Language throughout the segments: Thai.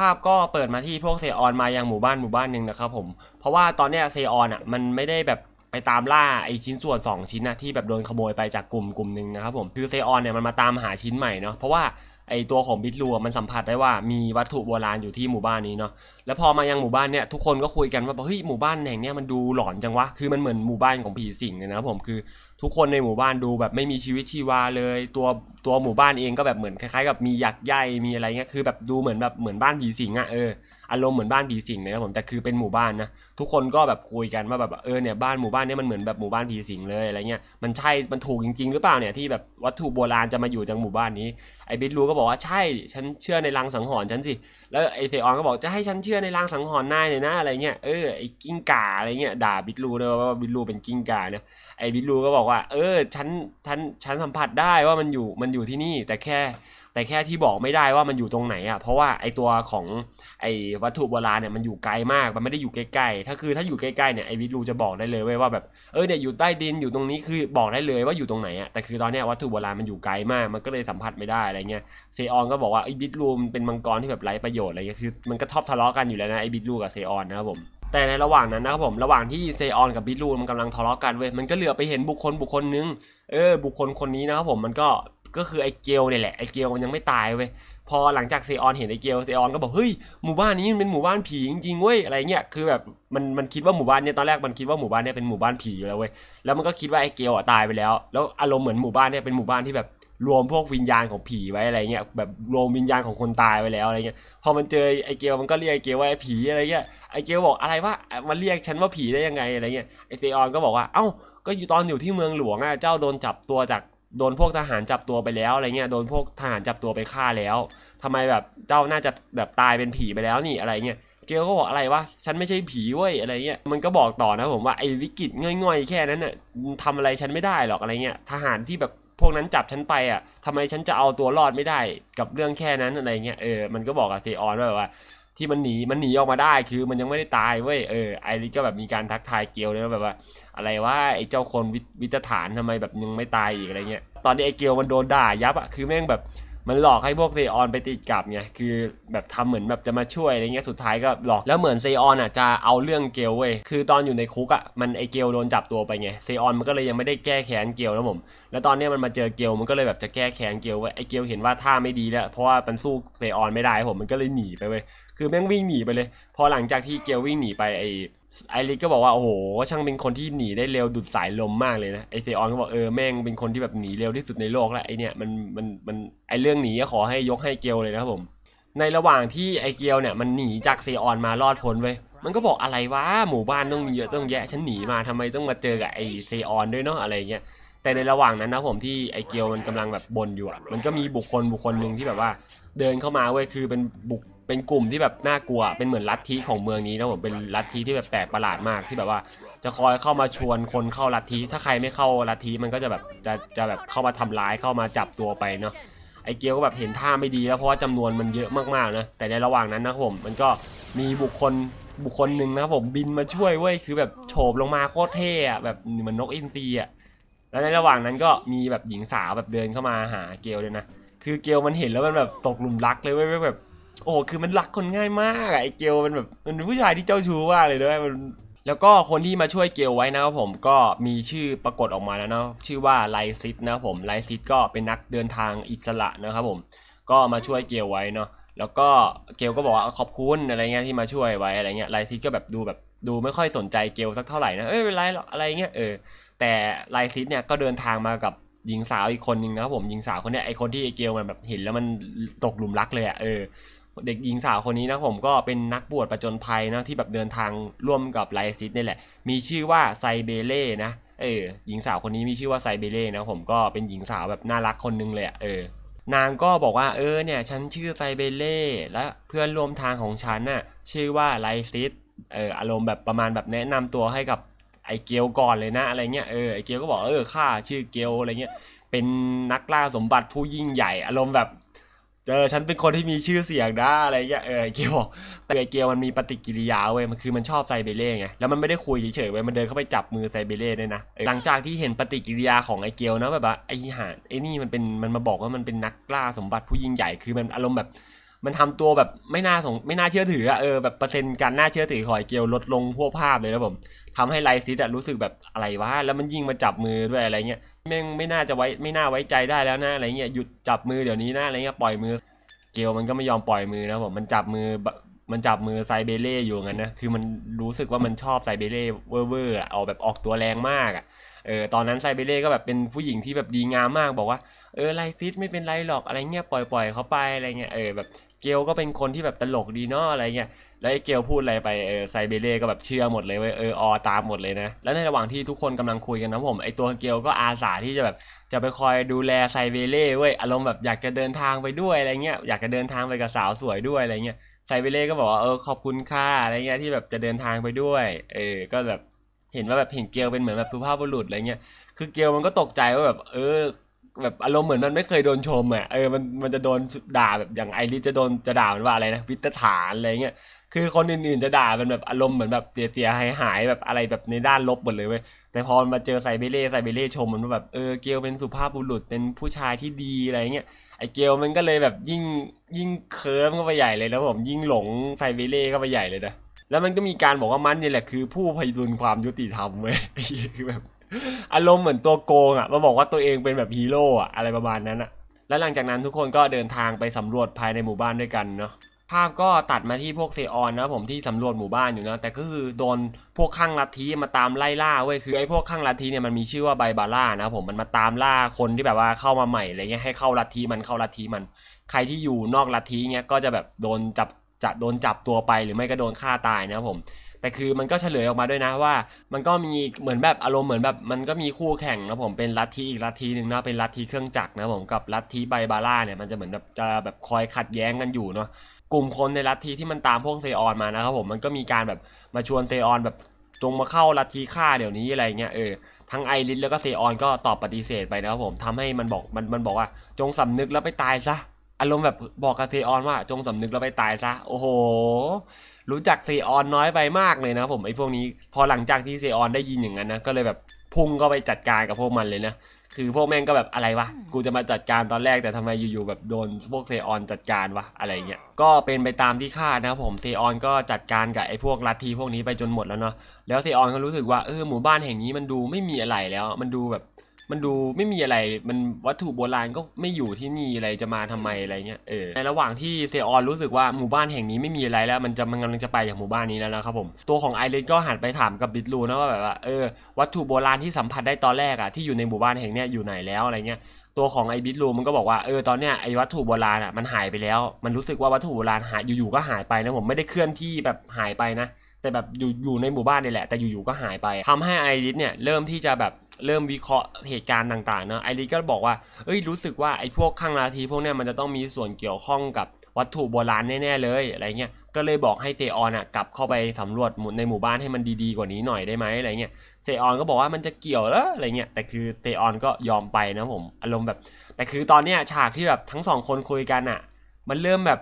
ภาพก็เปิดมาที่พวกเซออนมายังหมู่บ้านหมู่บ้านหนึ่งนะครับผม เพราะว่าตอนเนี้ยเซออนอ่ะมันไม่ได้แบบไปตามล่าไอชิ้นส่วน 2 ชิ้นนะที่แบบโดนขโมยไปจากกลุ่มกลุ่มหนึ่งนะครับผม คือเซออนเนี่ยมันมาตามหาชิ้นใหม่เนาะ เพราะว่าไอตัวของบิดลัวมันสัมผัสได้ว่ามีวัตถุโบราณอยู่ที่หมู่บ้านนี้เนาะ แล้วพอมายังหมู่บ้านเนี่ยทุกคนก็คุยกันว่าเฮ้ยหมู่บ้านแห่งเนี้ยมันดูหลอนจังวะ คือมันเหมือนหมู่บ้านของผีสิงเลยนะผมคือ ทุกคนในหมู่บ้านดูแบบไม่มีชีวิตชีวาเลย ตัวตัวหมู่บ้านเองก็แบบเหมือนคล้ายๆ กับมีหยักใยมีอะไรเงี้ย คือ แบบดูเหมือนแบบเหมือนบ้านผีสิงอะเอออารมณ์เหมือนบ้านผีสิงเลยนะผมแต่คือเป็นหมู่บ้านนะทุกคนก็แบบคุยกันว่าแบบเออเนี่ยบ้านหมู่บ้านเนี่ยมันเหมือนแบบหมู่บ้านผีสิงเลยอะไรเงี้ยมันใช่มันถูกจริงๆ หรือเปล่าเนี่ยที่แบบวัตถุโบราณจะมาอยู่จากหมู่บ้านนี้ไอ้บิดรู้ก็บบอกว่าใช่ ฉันเชื่อในรังสังหรณ์ฉันสิ แล้วไอเซออนก็บอกจะให้ฉันเชื่อในรังสังหรณ์นายเลยนะอะไรเงี้ย เออ ไอกิ้งก่าอะไรเงี้ยด่าบิลลูด้วยว่าบิลลูเป็นกิ้งก่าเนี่ยไอบิลลูก็บอกว่าเออ ฉัน ฉัน ฉันสัมผัสได้ว่ามันอยู่ มันอยู่ที่นี่แต่แค่แต่แค่ที่บอกไม่ได้ว่ามันอยู่ตรงไหนอ่ะเพราะว่าไอตัวของไอวัตถุโบราณเนี่ยมันอยู่ไกลมากมันไม่ได้อยู่ใกล้ๆ ถ้าคือถ้าอยู่ใกล้ๆเนี่ยไอวิทรูจะบอกได้เลยเว้ยว่าแบบเออเนี่ยอยู่ใต้ดินอยู่ตรงนี้คือบอกได้เลยว่าอยู่ตรงไหนอ่ะแต่คือตอนเนี้ยวัตถุโบราณมันอยู่ไกลมากมันก็เลยสัมผัสไม่ได้อะไรเงี้ยเซออนก็บอกว่าไอวิทรูมันเป็นมังกรที่แบบไร้ประโยชน์อะไรเงี้ยคือมันก็ทอบทะเลาะกันอยู่แล้วนะไอวิทรูกับเซออนนะครับผม แต่ในระหว่างนั้นนะครับผมระหว่างที่เซออนกับบิทลูมันกำลังทะเลาะกันเว้ยมันก็เหลือไปเห็นบุคคลบุคคลนึงเออบุคคลคนนี้นะครับผมมันก็ก็คือไอเกลเนี่ยแหละไอเกลมันยังไม่ตายเว้ยพอหลังจากเซออนเห็นไอเกลเซออนก็บอกเฮ้ยหมู่บ้านนี้มันเป็นหมู่บ้านผีจริงๆเว้ยอะไรเงี้ยคือแบบมันมันคิดว่าหมู่บ้านเนี่ยตอนแรกมันคิดว่าหมู่บ้านเนี่ยเป็นหมู่บ้านผีอยู่แล้วเว้ยแล้วมันก็คิดว่าไอเกลอ่ะตายไปแล้วแล้วอารมณ์เหมือนหมู่บ้านเนี่ยเป็นหมู่บ้านที่แบบรวมพวกวิญญาณของผีไว้อะไรเงี้ยแบบรวมวิญญาณของคนตายไว้แล้วอะไรเงี้ยพอมันเจอไอเกลมันก็เรียกไอเกลว่าไอผีอะไรเงี้ยไอเกลบอกอะไรว่ามันเรียกฉันว่าผีได้ยังไงอะไรเงี้ยไอเซออนก็บอกว่าเอ้าก็อยู่ตอนอยู่ที่เมืองหลวงอ่ะเจ้าโดนจับตัวจากโดนพวกทหารจับตัวไปแล้วอะไรเงี้ยโดนพวกทหารจับตัวไปฆ่าแล้ว ทำไมแบบเจ้าน่าจะแบบตายเป็นผีไปแล้วนี่อะไรเงี้ยเกลก็บอกอะไรวะฉันไม่ใช่ผีเว้ยอะไรเงี้ยมันก็บอกต่อนะผมว่าไอ้วิกฤตง่อยๆแค่นั้นน่ะทำอะไรฉันไม่ได้หรอกอะไรเงี้ยทหารที่แบบพวกนั้นจับฉันไปอ่ะทำไมฉันจะเอาตัวรอดไม่ได้กับเรื่องแค่นั้นอะไรเงี้ยเออมันก็บอกกับเซออนว่าแบบว่าที่มันหนีมันหนีออกมาได้คือมันยังไม่ได้ตายเว้ยเออไอริสก็แบบมีการทักทายเกียวเลยแบบว่า อะไรว่าไอเจ้าคนวิวตฐานทำไมแบบยังไม่ตายอีกอะไรเงี้ยตอนนี้ไอเกียวมันโดนด่ายับอะคือแม่งแบบมันหลอกให้พวกเซออนไปติดกับไงคือแบบทำเหมือนแบบจะมาช่วยอะไรเงี้ย สุดท้ายก็หลอก แล้วเหมือนเซออนอ่ะจะเอาเรื่องเกลเว้ย คือตอนอยู่ในคุกอ่ะมันไอเกลโดนจับตัวไปไง เซออนมันก็เลยยังไม่ได้แก้แค้นเกลนะผม แล้วตอนนี้มันมาเจอเกลมันก็เลยแบบจะแก้แค้นเกลเว้ย ไอเกลเห็นว่าท่าไม่ดีแล้ว เพราะว่ามันสู้เซออนไม่ได้ผม มันก็เลยหนีไปเว้ย คือแม่งวิ่งหนีไปเลย พอหลังจากที่เกลวิ่งหนีไปไอไอริสก็บอกว่าโอ้โหช่างเป็นคนที่หนีได้เร็วดุดสายลมมากเลยนะไอเซออนก็บอกเออแม่งเป็นคนที่แบบหนีเร็วที่สุดในโลกแล้วไอเนี่ยมันมันมันไอเรื่องหนีก็ขอให้ยกให้เกลเลยนะครับผมในระหว่างที่ไอเกลเนี่ยมันหนีจากเซออนมารอดพ้นเว้ยมันก็บอกอะไรวะหมู่บ้านต้องมีเยอะต้องแยะฉันหนีมาทำไมต้องมาเจอกับไอเซออนด้วยเนาะอะไรเงี้ยแต่ในระหว่างนั้นนะผมที่ไอเกียวมันกำลังแบบบนอยู่อะมันก็มีบุคคลบุคคลหนึ่งที่แบบว่า เดินเข้ามาเว้ยคือเป็นบุคเป็นกลุ่มที่แบบน่ากลัว เป็นเหมือนลัทธิของเมืองนี้นะผมเป็นลัทธิที่แบบแปลกประหลาดมากที่แบบว่าจะคอยเข้ามาชวนคนเข้าลัทธิถ้าใครไม่เข้าลัทธิมันก็จะแบบจะจะแบบเข้ามาทำร้าย เข้ามาจับตัวไปเนาะ ไอเกียวก็แบบเห็นท่าไม่ดีแล้วเพราะว่าจำนวนมันเยอะมากๆนะ แต่ในระหว่างนั้นนะผม มันก็มีบุคคลบุคคลหนึ่งนะผมบินมาช่วยเว้ย คือแบบโฉบลงมาโคตรเท่อะแบบเหมือนนกอินทรีอะแล้วในระหว่างนั้นก็มีแบบหญิงสาวแบบเดินเข้ามาหาเกลเลยนะ คือเกลมันเห็นแล้วมันแบบตกหลุมรักเลยเว้ยแบบโอ้คือมันรักคนง่ายมากไอเกลมันแบบมันเป็นผู้ชายที่เจ้าชู้มากเลยด้วยมันแล้วก็คนที่มาช่วยเกลไว้นะครับผมก็มีชื่อปรากฏออกมาแล้วเนาะชื่อว่าไลซิตนะครับผมไลซิตก็เป็นนักเดินทางอิสระนะครับผม ก็มาช่วยเกลไว้เนาะแล้วก็เกลก็บอกว่าขอบคุณอะไรเงี้ยที่มาช่วยไว้อะไรเงี้ยไลซิตก็แบบดูแบบดูไม่ค่อยสนใจเกลสักเท่าไหร่นะเอ้ยเป็นไรหรอกอะไรเงี้ยเออแต่ไลซิตเนี่ยก็เดินทางมากับหญิงสาวอีกคนนึงนะครับผมหญิงสาวคนเนี้ยไอคนที่ไอเกลมันแบบเห็นแล้วมันตกหลุมรักเลยอะ่ะเออเด็กหญิงสาวคนนี้นะผมก็เป็นนักบวชประจนภัยนะที่แบบเดินทางร่วมกับไลซิสนี่แหละ มีชื่อว่าไซเบเล่นะเออหญิงสาวคนนี้มีชื่อว่าไซเบเล่นะผมก็เป็นหญิงสาวแบบน่ารักคนนึงเลยเออนางก็บอกว่าเออเนี่ยฉันชื่อไซเบเล่และเพื่อนร่วมทางของฉันน่ะชื่อว่าไลซิสเอออารมณ์แบบประมาณแบบแนะนำตัวให้กับไอเกลก่อนเลยนะอะไรเงี้ยเออไอเกลก็บอกเออข้าชื่อเกลอะไรเงี้ยเป็นนักล่าสมบัติผู้ยิ่งใหญ่อารมณ์แบบเออฉันเป็นคนที่มีชื่อเสียงนะอะไรเงี้ยเออเกียวอแต่ไอเกียวมันมีปฏิกิริยาเว้ยมันคือมันชอบไซเบเร่ไงแล้วมันไม่ได้คุยเฉยๆเว้ยมันเดินเข้าไปจับมือไซเบเร่ด้วยนะหลังจากที่เห็นปฏิกิริยาของไอเกียวนะแบบว่าไอหาไอนี่มันเป็นมันมาบอกว่ามันเป็นนักกล้าสมบัติผู้ยิ่งใหญ่ คือมันอารมณ์แบบ มันทำตัวแบบไม่น่าสงไม่น่าเชื่อถืออะเออแบบเปอร์เซ็นต์การน่าเชื่อถือของไอเกียวลดลงพวกภาพเลยนะผมทำให้ไลซิสอะรู้สึกแบบอะไรวะแล้วมันยิ่งมาจับมือด้วยอะไรเงี้ยแม่งไม่น่าจะไว้ไม่น่าไว้ใจได้แล้วนะอะไรเงี้ยหยุดจับมือเดี๋ยวนี้นะอะไรเงี้ยปล่อยมือเกลมันก็ไม่ยอมปล่อยมือนะผมมันจับมือมันจับมือไซเบเล่อยู่งั้นนะคือมันรู้สึกว่ามันชอบไซเบเล่เวอร์เวอร์อ่ะเอาแบบออกตัวแรงมากอ่ะเออตอนนั้นไซเบเล่ก็แบบเป็นผู้หญิงที่แบบดีงามมากบอกว่าเออไลฟิตไม่เป็นไรหรอกอะไรเงี้ยปล่อยปล่อยเขาไปอะไรเงี้ยเออแบบเกลก็เป็นคนที่แบบตลกดีเนาะอะไรเงี้ย แล้วไอ้เกลพูดอะไรไปเออไซเบเร่ก็แบบเชื่อหมดเลยเว้ยเอออ ตามหมดเลยนะ แล้วในระหว่างที่ทุกคนกำลังคุยกันนะผม ไอ้ตัวเกลก็อาสาที่จะแบบ จะไปคอยดูแลไซเบเร่เว้ยอารมณ์แบบอยากจะเดินทางไปด้วยอะไรเงี้ย อยากจะเดินทางไปกับสาวสวยด้วยอะไรเงี้ย ไซเบเร่ก็บอกว่าเออขอบคุณค่าอะไรเงี้ยที่แบบจะเดินทางไปด้วย เออ ก็แบบเห็นว่าแบบเห็นเกลเป็นเหมือนแบบสุภาพบุรุษอะไรเงี้ย คือเกลมันก็ตกใจว่าแบบ เออแบบอารมณ์เหมือนมันไม่เคยโดนชมอ่ะเออมันมันจะโดนด่าแบบอย่างไอริสจะโดนจะด่ามันว่าอะไรนะวิตฐานอะไรเงี้ยคือคนอื่นๆ จะด่ามันแบบอารมณ์เหมือนแบบเสียหายหายแบบอะไรแบบในด้านลบหมดเลยเว้ยแต่พอมาเจอไซเบเร่ไซเบเร่ชมมันแบบเออเกลเป็นสุภาพบุรุษเป็นผู้ชายที่ดีอะไรเงี้ยไอเกลมันก็เลยแบบยิ่งยิ่งเคิร์ฟเข้าไปใหญ่เลยแล้วผมยิ่งหลงไซเบเร่เข้าไปใหญ่เลยนะแล้วมันก็มีการบอกว่ามันนี่แหละคือผู้พยุนความยุติธรรมเว้ยคือแบบอารมณ์เหมือนตัวโกงอ่ะมาบอกว่าตัวเองเป็นแบบฮีโร่อ่ะอะไรประมาณนั้นอ่ะแล้วหลังจากนั้นทุกคนก็เดินทางไปสำรวจภายในหมู่บ้านด้วยกันเนาะภาพก็ตัดมาที่พวกเซออนนะผมที่สำรวจหมู่บ้านอยู่นะแต่ก็คือโดนพวกข้างลัทธิมาตามไล่ล่า เว้ยคือไอ้พวกข้างลัทธิเนี่ยมันมีชื่อว่าไบบาร่านะผมมันมาตามล่าคนที่แบบว่าเข้ามาใหม่อะไรเงี้ยให้เข้าลัทธิมันเข้าลัทธิมัน ใครที่อยู่นอกลัทธิเงี้ยก็จะแบบโดนจับจะโดนจับตัวไป หรือไม่ก็โดนฆ่าตายนะผมแต่คือมันก็เฉลยออกมาด้วยนะว่า มันก็มีเหมือนแบบอารมณ์เหมือนแบบมันก็มีคู่แข่งนะผมเป็นลัทธิอีกลัทธิหนึ่งนะเป็นลัทธิเครื่องจักรนะผมกับลัทธิไบบาร่าเนี่ยมันจะเหมือนแบบจะแบบคอยขัดแย้งกันอยู่เนาะกลุ่มคนในลัทธิที่มันตามพวกเซออนมานะครับผมมันก็มีการแบบมาชวนเซออนแบบจงมาเข้าลัทธิฆ่าเดี๋ยวนี้อะไรเงี้ยเออทั้งไอริสแล้วก็เซออนก็ตอบปฏิเสธไปนะครับผมทำให้มันบอกมันมันบอกว่าจงสำนึกแล้วไปตายซะอารมณ์แบบบอกกับเทออนว่าจงสำนึกแล้วไปตายซะโอ้โหรู้จักเทออนน้อยไปมากเลยนะผมไอ้พวกนี้พอหลังจากที่เทออนได้ยินอย่างนั้นนะก็เลยแบบพุ่งก็ไปจัดการกับพวกมันเลยนะ คือพวกแม่งก็แบบอะไรวะกูจะมาจัดการตอนแรกแต่ทำไมอยู่ๆแบบโดน พวกเซออนจัดการวะอะไรเงี้ยก็เป็นไปตามที่คาดนะผมเซออนก็จัดการกับไอ้พวกลัทธิพวกนี้ไปจนหมดแล้วเนาะแล้วเซออนก็รู้สึกว่าเออหมู่บ้านแห่งนี้มันดูไม่มีอะไรแล้ว มันดูแบบมันดูไม่มีอะไร มันวัตถุโบราณก็ไม่อยู่ที่นี่อะไรจะมาทำไมอะไรเงี้ย เออ ในระหว่างที่เซออน รู้สึกว่าหมู่บ้านแห่งนี้ไม่มีอะไรแล้ว มันจะมันกำลังจะไปจากหมู่บ้านนี้แล้วนะครับผม ตัวของไอริสก็หันไปถามกับบิดลูนะว่าแบบว่า เออวัตถุโบราณที่สัมผัสได้ตอนแรกอะที่อยู่ในหมู่บ้านแห่งนี้อยู่ไหนแล้วอะไรเงี้ย ตัวของไอบิทลูมันก็บอกว่า เออตอนเนี้ยไอวัตถุโบราณอะมันหายไปแล้ว มันรู้สึกว่าวัตถุโบราณหายอยู่ๆก็หายไปนะผมไม่ได้เคลื่อนที่แบบหายไปนะแต่แบบอยู่อยู่ในหมู่บ้านนี่แหละ แต่อยู่ๆก็หายไป ทำให้ไอริสเนี่ยเริ่มที่จะแบบเริ่มวิเคราะห์เหตุการณ์ต่างๆเนาะไอริสก็บอกว่าเอ้ยรู้สึกว่าไอพวกข้างราทีพวกเนี้ยมันจะต้องมีส่วนเกี่ยวข้องกับวัตถุโบราณแน่ๆเลยอะไรเงี้ยก็เลยบอกให้เซออนอ่ะกลับเข้าไปสำรวจในหมู่บ้านให้มันดีๆกว่านี้หน่อยได้ไหมอะไรเงี้ยเซออนก็บอกว่ามันจะเกี่ยวแล้วอะไรเงี้ยแต่คือเซออนก็ยอมไปนะผมอารมณ์แบบ แต่คือตอนเนี้ยฉากที่แบบทั้งสองคนคุยกันอ่ะมันเริ่มแบบ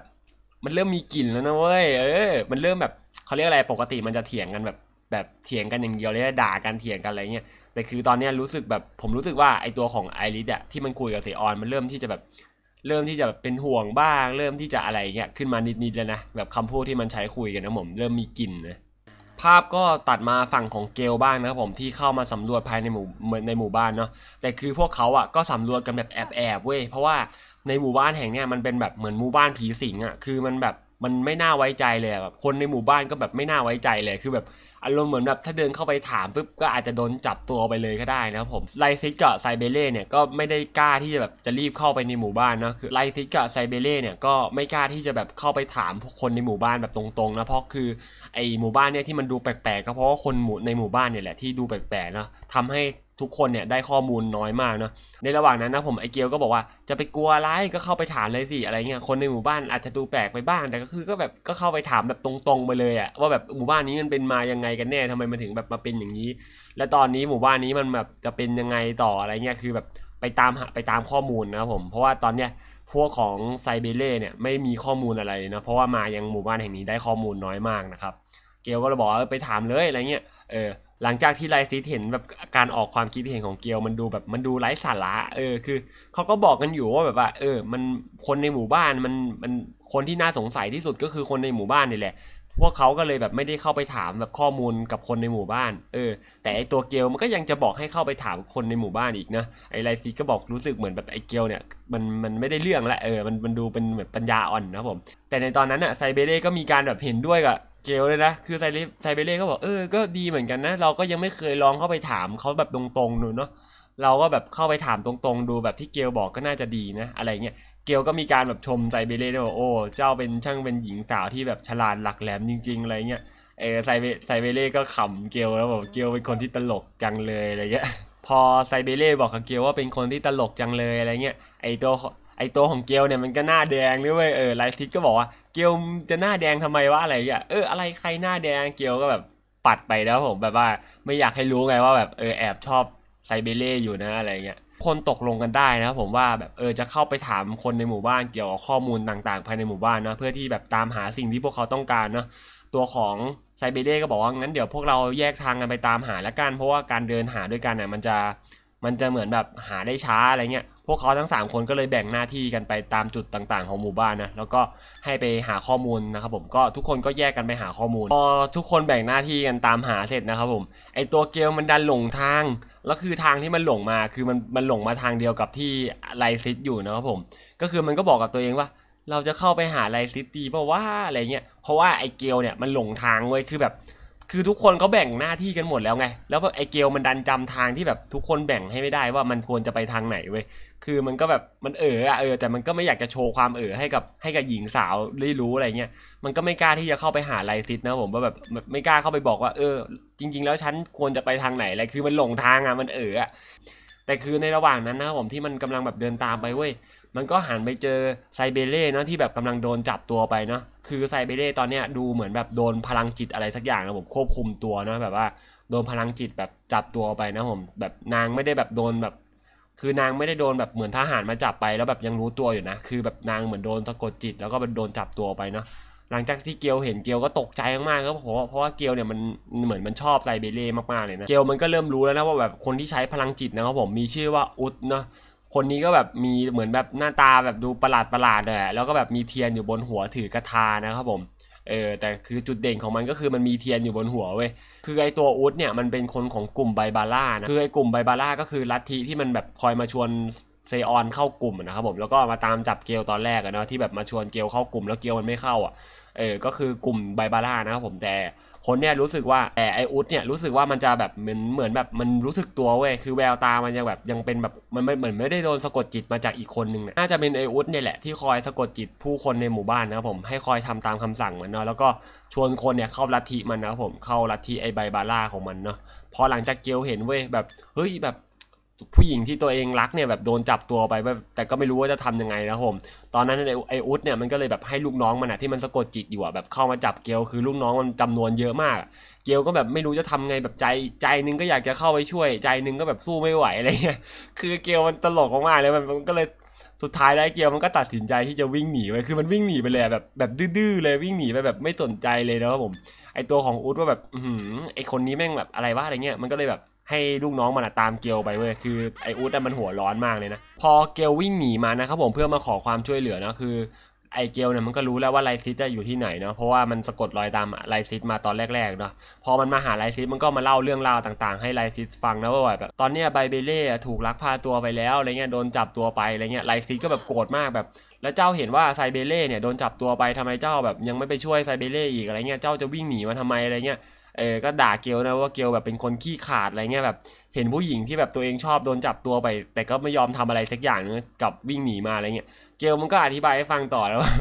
มันเริ่มมีกลิ่นแล้วนะเว้ยเออมันเริ่มแบบเขาเรียกอะไรปกติมันจะเถียงกันแบบแบบเถียงกันอย่างเดียวเลยด่ากันเถียงกันอะไรเงี้ยแต่คือตอนนี้รู้สึกแบบผมรู้สึกว่าไอตัวของไอริสอะที่มันคุยกับเซออนมันเริ่มที่จะแบบเริ่มที่จะแบบเป็นห่วงบ้าง เริ่มที่จะอะไรเงี้ยขึ้นมานิดๆแล้วนะแบบคำพูดที่มันใช้คุยกันนะผมเริ่มมีกลิ่นนะภาพก็ตัดมาฝั่งของเกลบ้างนะครับผมที่เข้ามาสำรวจภายในหมู่ในหมู่บ้านเนาะแต่คือพวกเขาอะก็สำรวจกันแบบแอบแอบเว้ยเพราะว่าในหมู่บ้านแห่งเนี้ยมันเป็นแบบเหมือนหมู่บ้านผีสิงอะคือมันแบบมันไม่น่าไว้ใจเลยแบบคนในหมู่บ้านก็แบบไม่น่าไว้ใจเลย คือแบบอารมณ์เหมือนแบบถ้าเดินเข้าไปถามปุ๊บก็อาจจะโดนจับตัวไปเลยก็ได้นะครับผมไลซิกกร์ไซเบเล่เนี่ยก็ไม่ได้กล้าที่จะแบบจะรีบเข้าไปในหมู่บ้านนะคือไลซิกกร์ไซเบเล่เนี่ยก็ไม่กล้าที่จะแบบเข้าไปถามคนในหมู่บ้านแบบตรงๆนะเพราะคือไอหมู่บ้านเนี่ยที่มันดูแปลกๆก็เพราะว่าคนหมู่ในหมู่บ้านเนี่ยแหละที่ดูแปลกๆนะทำให้ทุกคนเนี่ยได้ข้อมูลน้อยมากเนาะ ในระหว่างนั้นนะผมไอเกียวก็บอกว่าจะไปกลัวอะไรก็เข้าไปถามเลยสิอะไรเงี้ย คนในหมู่บ้านอาจจะดูแปลกไปบ้างแต่ก็คือก็แบบก็เข้าไปถามแบบตรงๆไปเลยอะว่าแบบหมู่บ้านนี้มันเป็นมายังไงกันแน่ทำไมมันถึงแบบมาเป็นอย่างนี้ และตอนนี้หมู่บ้านนี้มันแบบจะเป็นยังไงต่ออะไรเงี้ยคือแบบไปตามหาไปตามข้อมูลนะผมเพราะว่าตอนเนี้ยพวกของไซเบเล่เนี่ยไม่มีข้อมูลอะไรนะเพราะว่ามายังหมู่บ้านแห่งนี้ได้ข้อมูลน้อยมากนะครับเกียวก็เลยบอกว่าไปถามเลยอะไรเงี้ยเออหลังจากที่ไลซิตเห็นแบบการออกความคิดเห็นของเกียว มันดูแบบมันดูไร้สาระเออคือเขาก็บอกกันอยู่ว่าแบบว่า เออ มันคนในหมู่บ้านมันมันคนที่น่าสงสัยที่สุดก็คือคนในหมู่บ้านนี่แหละ พวกเขาก็เลยแบบไม่ได้เข้าไปถามแบบข้อมูลกับคนในหมู่บ้าน เออแต่ไอตัวเกียวมันก็ยังจะบอกให้เข้าไปถามคนในหมู่บ้านอีกนะไอไลซิตก็บอกรู้สึกเหมือนแบบไอเกียวเนี่ย มันมันไม่ได้เรื่องละเออมันมันดูเป็นแบบปัญญาอ่อนนะผม แต่ในตอนนั้นอะไซเบเร่ก็มีการแบบเห็นด้วยกับเกลเลยนะ คือไซไซเบเล่ก็บอก เออ ก็ดีเหมือนกันนะ เราก็ยังไม่เคยลองเข้าไปถามเขาแบบตรงๆหนูเนาะ เราก็แบบเข้าไปถามตรง ๆ ดูแบบที่เกลบอกก็น่าจะดีนะ อะไรเงี้ย เกลก็มีการแบบชมไซเบเล่ด้วยว่าโอ้ เจ้าเป็นช่างเป็นหญิงสาวที่แบบฉลาดหลักแหลมจริงๆอะไรเงี้ยเออไซเบไซเบเล่ก็ขำเกลแล้วบอกเกลเป็นคนที่ตลกจังเลยอะไรเงี้ย พอไซเบเล่บอกกับเกลว่าเป็นคนที่ตลกจังเลยอะไรเงี้ย ไอตัวไอตัวของเกลเนี่ยมันก็หน้าแดงหรือเว้ยเออไลทิสก็บอกว่าเกลจะหน้าแดงทำไมวะอะไรอย่างเงี้ย เอออะไรใครหน้าแดงเกลก็แบบปัดไปแล้วผมแบบว่าไม่อยากให้รู้ไงว่าแบบเออแอบชอบไซเบเร่อยู่นะอะไรเงี้ยคนตกลงกันได้นะผมว่าแบบเออจะเข้าไปถามคนในหมู่บ้านเกี่ยวกับข้อมูลต่างๆ ภายในหมู่บ้านนะเพื่อที่แบบตามหาสิ่งที่พวกเขาต้องการนะตัวของไซเบเร่ก็บอกว่างั้น เดี๋ยวพวกเราแยกทางกันไปตามหาละกันเพราะว่าการเดินหาด้วยกันเนี่ยมันจะมันจะเหมือนแบบหาได้ช้าอะไรเงี้ยพวกเขาทั้ง 3 คนก็เลยแบ่งหน้าที่กันไปตามจุดต่าง ๆของหมู่บ้านนะแล้วก็ให้ไปหาข้อมูลนะครับผมก็ทุกคนก็แยกกันไปหาข้อมูลพอทุกคนแบ่งหน้าที่กันตามหาเสร็จนะครับผมไอตัวเกลมันดันหลงทางแล้วคือทางที่มันหลงมาคือมันมันหลงมาทางเดียวกับที่ไลซิตอยู่นะครับผม ก็คือมันก็บอกกับตัวเองว่า เราจะเข้าไปหาไลซิตีเพราะว่าอะไรเงี้ยเพราะว่าไอเกลเนี่ยมันหลงทางเว้ยคือแบบคือทุกคนเขาแบ่งหน้าที่กันหมดแล้วไง แล้วแบบไอเกลมันดันจำทางที่แบบทุกคนแบ่งให้ไม่ได้ว่ามันควรจะไปทางไหนเว้ย คือมันก็แบบมันเอออะเออแต่มันก็ไม่อยากจะโชว์ความเออให้กับ ให้กับหญิงสาวได้รู้อะไรเงี้ย มันก็ไม่กล้าที่จะเข้าไปหาไลซิสนะผมว่าแบบไม่กล้าเข้าไปบอกว่าเออ จริง ๆ แล้วฉันควรจะไปทางไหนอะไร คือมันหลงทางอะมันเอออะแต่คือในระหว่างนั้นนะครับผมที่มันกำลังแบบเดินตามไปเว้ยมันก็หันไปเจอไซเบเร่เนาะที่แบบกำลังโดนจับตัวไปเนาะคือไซเบเร่ตอนเนี้ยดูเหมือนแบบโดนพลังจิตอะไรสักอย่างนะผมควบคุมตัวเนาะแบบว่าโดนพลังจิตแบบจับตัวไปนะผมแบบนางไม่ได้แบบโดนแบบ คือนางไม่ได้โดนแบบเหมือนทหารมาจับไปแล้วแบบยังรู้ตัวอยู่นะคือแบบนางเหมือนโดนสะกดจิตแล้วก็โดนจับตัวไปเนาะหลังจากที่เกียวเห็นเกียวก็ตกใจมากๆครับเพราะเพราะว่าเกียวเนี่ยมันเหมือนมันชอบไซเบเร่มากๆเลยนะเกียวมันก็เริ่มรู้แล้วนะว่าแบบคนที่ใช้พลังจิตนะครับผมมีชื่อว่าอุดเนาะคนนี้ก็แบบมีเหมือนแบบหน้าตาแบบดูประหลาดประหลาดเลยแล้วก็แบบมีเทียนอยู่บนหัวถือกระทานะครับผมเออแต่คือจุดเด่นของมันก็คือมันมีเทียนอยู่บนหัวเว้ยคือไอตัวอุดเนี่ยมันเป็นคนของกลุ่มไบบาร่านะคือไอกลุ่มไบบาร่าก็คือลัทธิที่มันแบบคอยมาชวนเซออนเข้ากลุ่มนะครับผมแล้วก็มาตามจับเกลตอนแรกนะที่แบบมาชวนเกลเข้ากลุ่มแล้วเกลมันไม่เข้าอ่ะเออก็คือกลุ่มไบาบาร่านะครับผมแต่คนเนี่ยรู้สึกว่าแต่ไออุดเนี่ยรู้สึกว่ามันจะแบบเหมือนเหมือนแบบมันรู้สึกตัวเว้ยคือแววตามันยังแบบยังเป็นแบบมันไม่เหมือนไม่ได้โดนสะกดจิตมาจากอีกคนนึงน่าจะเป็นไออุดเนี่ยแหละที่คอยสะกดจิตผู้คนในหมู่บ้านนะครับผมให้คอยทำตามคำสั่งมันเนาะแล้วก็ชวนคนเนี่ยเข้าลัทธิมันนะครับผมเข้าลัทธิไอไบบาร่าของมันเนาะพอหลังจากเกลเห็นเว้ยแบบเฮ้ยแบบผู้หญิงที่ตัวเองรักเนี่ยแบบโดนจับตัวไปแบบ แต่ก็ไม่รู้ว่าจะทำยังไงนะผม ตอนนั้นไออุดเนี่ยมันก็เลยแบบให้ลูกน้องมันอะที่มันสะกดจิตอยู่อะแบบเข้ามาจับเกลียว คือลูกน้องมันจำนวนเยอะมาก เกลียวก็แบบไม่รู้จะทำไงแบบใจใจนึงก็อยากจะเข้าไปช่วยใจนึงก็แบบสู้ไม่ไหวอะไรเงี้ย คือเกลียวมันตลกมากเลยมันก็เลยสุดท้ายแล้วเกียวมันก็ตัดสินใจที่จะวิ่งหนีไป คือมันวิ่งหนีไปเลยแบบแบบดื้อเลยวิ่งหนีไปแบบไม่สนใจเลยนะครับผม ไอตัวของอุดว่าแบบอืไอคนนี้แม่งแบบอะไรวะอะไรเงี้ยมันก็เลยแบบให้ลูกน้องมันตามเกลไปเว้ยคือไออูดมันหัวร้อนมากเลยนะ พอเกลวิ่งหนีมานะครับผมเพื่อมาขอความช่วยเหลือนะคือไอเกลเนี่ยมันก็รู้แล้วว่าไลซิตจะอยู่ที่ไหนเนาะเพราะว่ามันสะกดรอยตามไลซิตมาตอนแรกๆเนาะพอมันมาหาไลซิตมันก็มาเล่าเรื่องราวต่างๆให้ไลซิตฟังนะว่าแบบตอนเนี้ยไบเบเล่ถูกลักพาตัวไปแล้วอะไรเงี้ยโดนจับตัวไปอะไรเงี้ยไลซิตก็แบบโกรธมากแบบ แล้วเจ้าเห็นว่าไซเบเล่เนี่ยโดนจับตัวไปทำไมเจ้าแบบ ยังไม่ไปช่วยไซเบเล่อีกอะไรเงี้ยเจ้าจะวิ่งหนีมาทำไมอะไรเงี้ยเออก็ด่าเกลนะว่าเกลแบบเป็นคนขี้ขาดอะไรเงี้ยแบบ เห็นผู้หญิงที่แบบตัวเองชอบโดนจับตัวไป แต่ก็ไม่ยอมทำอะไรสักอย่างนึงกับวิ่งหนีมาอะไรเงี้ยเกลมันก็อธิบายให้ฟังต่อแล้วว่า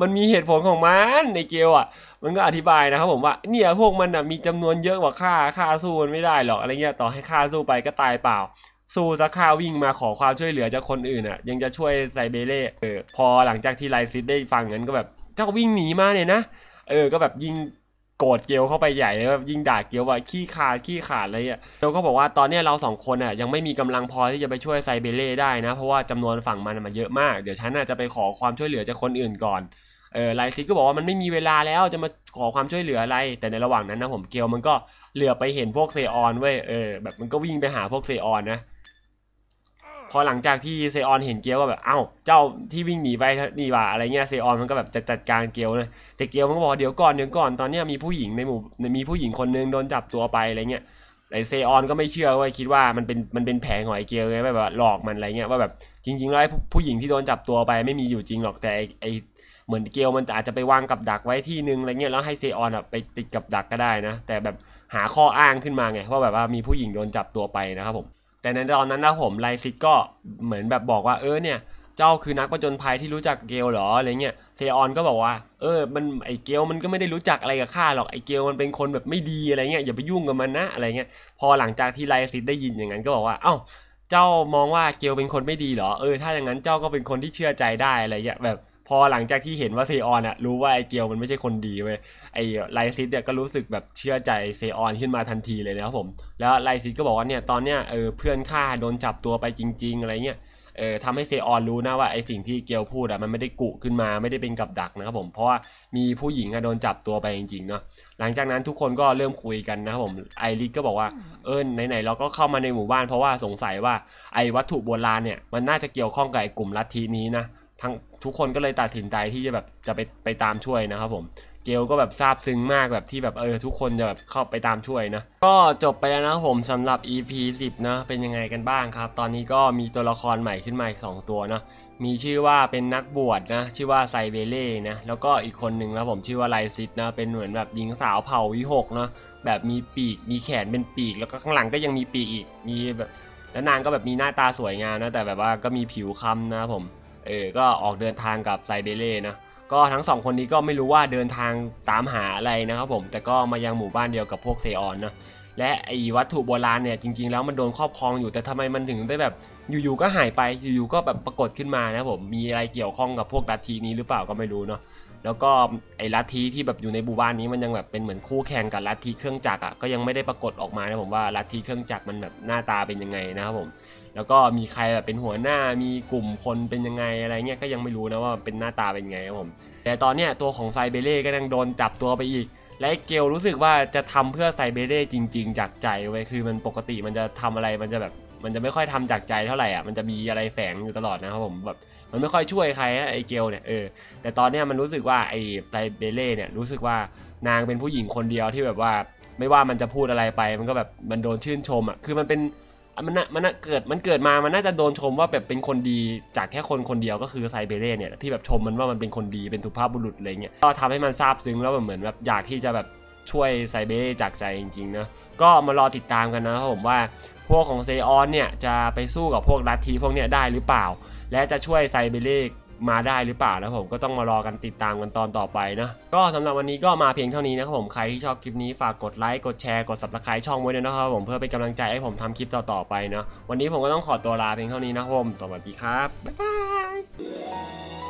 มันมีเหตุผลของมันในเกลอ่ะมันก็อธิบายนะครับผมว่าเนี่ยพวกมันอ่ะมีจำนวนเยอะกว่าข้าข้าสู้มันไม่ได้หรอกอะไรเงี้ยต่อให้ข้าสู้ไปก็ตายเปล่า สู้จะข้าวิ่งมาขอความช่วยเหลือจากคนอื่นอ่ะ ยังจะช่วยไซเบเล่เออพอหลังจากที่ไลซิสได้ฟังนั้นก็แบบเจ้าวิ่งหนีมาเนี่ยนะเออก็แบบยิงโกรธเกียวเข้าไปใหญ่เลยยิ่งด่าเกียวว่าขี้ขาดขี้ขาดเลยอ่ะเกียวก็บอกว่าตอนนี้เราสองคนอ่ะยังไม่มีกำลังพอที่จะไปช่วยไซเบเล่ได้นะเพราะว่าจำนวนฝั่งมันมาเยอะมากเดี๋ยวฉันอ่ะจะไปขอความช่วยเหลือจากคนอื่นก่อนเออไลซิกก็บอกว่ามันไม่มีเวลาแล้วจะมาขอความช่วยเหลืออะไร แต่ในระหว่างนั้นนะผมเกียวมันก็เหลือไปเห็นพวกเซออนเว้ยเออแบบมันก็วิ่งไปหาพวกเซออนนะพอหลังจากที่เซออนเห็นเกียวว่าแบบ เอ้า เจ้าที่วิ่งหนีไปนี่ว่าอะไรเงี้ย เซออนมันก็แบบจะจัดการเกีวเลยแต่เกียวมันก็บอกเดี๋ยวก่อนเดี๋ยวก่อนตอนเนี้ยมีผู้หญิงในหมู่มีผู้หญิงคนนึงโดนจับตัวไปอะไรเงี้ยไอเซออนก็ไม่เชื่อว่าคิดว่ามันเป็นมันเป็นแผงของไอเกียวไงแบบหลอกมันอะไรเงี้ยว่าแบบจริงๆแล้วไอผู้หญิงที่โดนจับตัวไป ไม่มีอยู่จริงหรอกแต่ไอเหมือนเกียวมันอาจจะไปวางกับดักไว้ที่นึงอะไรเงี้ยแล้วให้เซออนแบบไปติดกับดักก็ได้นะ แต่แบบหาข้ออ้างขึ้นมาไงว่าแบบว่ามีผู้หญิงโดนจับตัวไปนะครับผมแต่ในตอนนั้นนะผม ไลซิตก็เหมือนแบบบอกว่าเออเนี่ย เจ้าคือนักประจนภัยที่รู้จักเกลหรออะไรเงี้ยเซออนก็บอกว่า เออมันไอเกลมันก็ไม่ได้รู้จักอะไรกับข้าหรอกไอเกลมันเป็นคนแบบไม่ดีอะไรเงี้ยอย่าไปยุ่งกับมันนะอะไรเงี้ยพอหลังจากที่ไลซิตได้ยินอย่างนั้นก็บอกว่าเอ้า เจ้ามองว่าเกลเป็นคนไม่ดีเหรอเออถ้าอย่างนั้นเจ้าก็เป็นคนที่เชื่อใจได้อะไรเงี้ยแบบพอหลังจากที่เห็นว่าเซออนอะรู้ว่าไอเกียวมันไม่ใช่คนดีเว้ยไอไลซิสเนี่ยก็รู้สึกแบบเชื่อใจเซออนขึ้นมาทันทีเลยนะครับผม แล้วไลซิสก็บอกว่าเนี่ยตอนเนี้ยเออเพื่อนข้าโดนจับตัวไปจริง ๆอะไรเงี้ยเออทำให้เซออนรู้นะว่าไอสิ่งที่เกียวพูดอะมันไม่ได้กุขึ้นมาไม่ได้เป็นกับดักนะครับผมเพราะว่ามีผู้หญิงอะโดนจับตัวไปจริงๆเนาะหลังจากนั้นทุกคนก็เริ่มคุยกันนะครับผมไอริสก็บอกว่าเออไหนๆเราก็เข้ามาในหมู่บ้านเพราะว่าสงสัยว่าไอวัตถุโบราณเนี่ยมันน่าจะเกี่ยวข้องกับไอกลุ่มลัทธินี้นะทั้งทุกคนก็เลยตัดสินใจที่จะแบบจะไปไปตามช่วยนะครับผมเกลก็แบบซาบซึ้งมากแบบที่แบบเออ ทุกคนจะแบบเข้าไปตามช่วยนะ ก็จบไปแล้วนะผมสำหรับ EP 10นะ เป็นยังไงกันบ้างครับ ตอนนี้ก็มีตัวละครใหม่ขึ้นมาอีก 2 ตัวนะมีชื่อว่าเป็นนักบวชนะ ชื่อว่าไซเบเล่นะ แล้วก็อีกคนหนึ่งนะผมชื่อว่าไลซิตนะ เป็นเหมือนแบบหญิงสาวเผ่าวิหกนะแบบมีปีกมีแขนเป็นปีกแล้วก็ข้างหลังก็ยังมีปีกอีกมีแบบ แล้วนางก็แบบมีหน้าตาสวยงามนะแต่แบบว่าก็มีผิวคล้ำนะผมเออก็ออกเดินทางกับไซเบเล่นะก็ทั้งสองคนนี้ก็ไม่รู้ว่าเดินทางตามหาอะไรนะครับผม แต่ก็มายังหมู่บ้านเดียวกับพวกเซออนนะและไอ้วัตถุโบราณเนี่ยจริงๆแล้วมันโดนครอบครองอยู่ แต่ทำไมมันถึงได้แบบอยู่ๆก็หายไป อยู่ๆก็แบบปรากฏขึ้นมานะผม มีอะไรเกี่ยวข้องกับพวกลัทธินี้หรือเปล่าก็ไม่รู้เนาะ แล้วก็ไอ้ลัทธิที่แบบอยู่ในบูบ้านนี้มันยังแบบเป็นเหมือนคู่แข่งกับลัทธิเครื่องจักรอ่ะก็ยังไม่ได้ปรากฏออกมานะผมว่าลัทธิเครื่องจักรมันแบบหน้าตาเป็นยังไงนะครับผมแล้วก็มีใครแบบเป็นหัวหน้ามีกลุ่มคนเป็นยังไงอะไรเงี้ยก็ยังไม่รู้นะว่าเป็นหน้าตาเป็นยังไงครับผมแต่ตอนเนี้ยตัวของไซเบเร่ก็ยังโดนจับตัวไปอีกและเกลรู้สึกว่าจะทำเพื่อไซเบเร่จริงๆจากใจไว้คือมันปกติมันจะทำอะไรมันจะแบบมันจะไม่ค่อยทำจากใจเท่าไหร่อ่ะมันจะมีอะไรแฝงอยู่ตลอดนะครับผมแบบมันไม่ค่อยช่วยใครนะไอเกลเนี่ยเออแต่ตอนเนี้ยมันรู้สึกว่าไอไซเบเล่เนี่ยรู้สึกว่านางเป็นผู้หญิงคนเดียวที่แบบว่าไม่ว่ามันจะพูดอะไรไปมันก็แบบมันโดนชื่นชมอ่ะคือมันเป็นมันน่ามันน่าเกิดมันเกิดมา มันน่าจะโดนชมว่าแบบเป็นคนดีจากแค่คนคนเดียวก็คือไซเบเร่เนี่ย ที่แบบชมมันว่ามันเป็นคนดีเป็นสุภาพบุรุษอะไรเงี้ยก็ทำให้มันซาบซึ้งแล้วเหมือนแบบอยากที่จะแบบช่วยไซเบเร่จากใจจริงๆนะก็มารอติดตามกันนะครับผมว่า พวกของเซออนเนี่ย จะไปสู้กับพวกลัทธิพวกเนี้ยได้หรือเปล่า และจะช่วยไซเบเร่มาได้หรือเปล่านะผมก็ต้องมารอกันติดตามกันตอนต่อไปนะ ก็สำหรับวันนี้ก็มาเพียงเท่านี้นะครับผมใครที่ชอบคลิปนี้ฝากกดไลค์กดแชร์ กดสับสไคร b e ช่องไว้ด้วยนะครับผมเพื่อเป็นกำลังใจให้ผมทำคลิปต่อๆไปนะ วันนี้ผมก็ต้องขอตัวลาเพียงเท่านี้นะครับผมสวัสดีครับบ๊ายบาย